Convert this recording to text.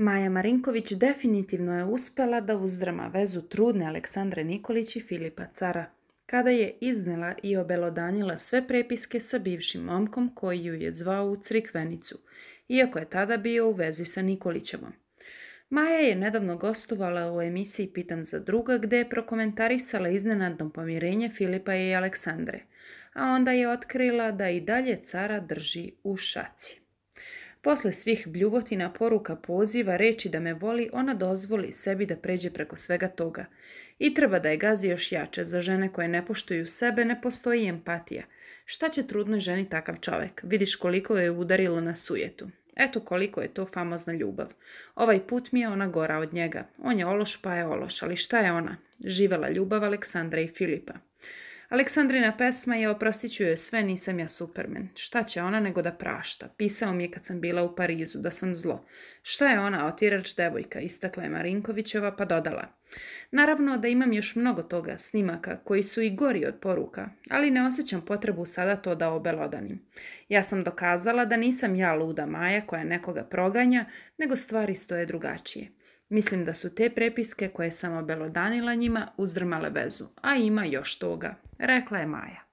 Maja Marinković definitivno je uspjela da uzdrama vezu trudne Aleksandre Nikolić i Filipa Cara, kada je iznela i obelodanila sve prepiske sa bivšim momkom koji ju je zvao u Crikvenicu, iako je tada bio u vezi sa Nikolićevom. Maja je nedavno gostovala u emisiji Pitam za druga gdje je prokomentarisala iznenadno pomirenje Filipa i Aleksandre, a onda je otkrila da i dalje cara drži u šaci. Posle svih bljuvotina poruka poziva reći da me voli, ona dozvoli sebi da pređe preko svega toga. I treba da je gazi još jače, za žene koje ne poštuju sebe ne postoji empatija. Šta će trudnoj ženi takav čovjek? Vidiš koliko je udarilo na sujetu. Eto koliko je to famozna ljubav. Ovaj put mi je ona gora od njega. On je ološ pa je ološ, ali šta je ona? Živela ljubav Aleksandra i Filipa. Aleksandrina pesma je oprostit ću joj sve, nisam ja supermen. Šta će ona nego da prašta? Pisao mi je kad sam bila u Parizu da sam zlo. Šta je ona otirač devojka? Istakla je Marinkovićeva pa dodala. Naravno da imam još mnogo toga snimaka koji su i gori od poruka, ali ne osjećam potrebu sada to da obelodanim. Ja sam dokazala da nisam ja luda Maja koja nekoga proganja, nego stvari stoje drugačije. Mislim da su te prepiske koje sam obelodanila njima uzdrmale vezu, a ima još toga, rekla je Maja.